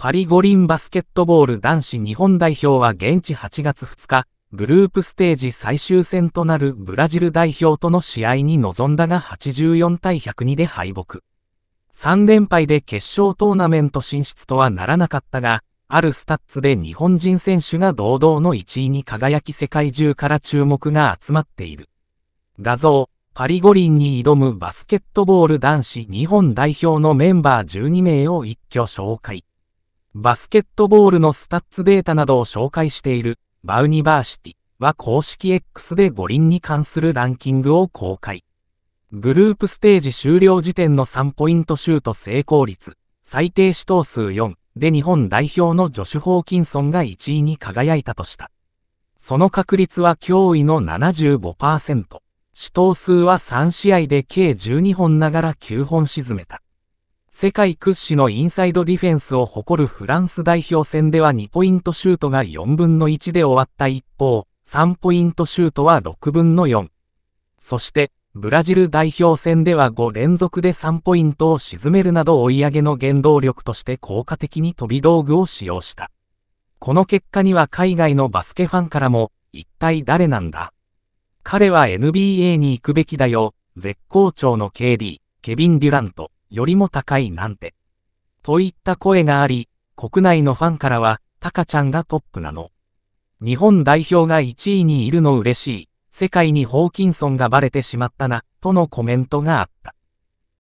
パリ五輪バスケットボール男子日本代表は現地8月2日、グループステージ最終戦となるブラジル代表との試合に臨んだが84対102で敗北。3連敗で決勝トーナメント進出とはならなかったが、あるスタッツで日本人選手が堂々の1位に輝き世界中から注目が集まっている。画像、パリ五輪に挑むバスケットボール男子日本代表のメンバー12名を一挙紹介。バスケットボールのスタッツデータなどを紹介しているバウニバーシティは公式 X で五輪に関するランキングを公開。グループステージ終了時点の3ポイントシュート成功率、最低死闘数4で日本代表のジョシュ・ホーキンソンが1位に輝いたとした。その確率は驚異の75%。死闘数は3試合で計12本ながら9本沈めた。世界屈指のインサイドディフェンスを誇るフランス代表戦では2ポイントシュートが4分の1で終わった一方、3ポイントシュートは6分の4。そして、ブラジル代表戦では5連続で3ポイントを沈めるなど追い上げの原動力として効果的に飛び道具を使用した。この結果には海外のバスケファンからも、一体誰なんだ彼は NBA に行くべきだよ、絶好調の KD、ケビン・デュラント。よりも高いなんて。といった声があり、国内のファンからは、タカちゃんがトップなの。日本代表が1位にいるの嬉しい。世界にホーキンソンがバレてしまったな、とのコメントがあった。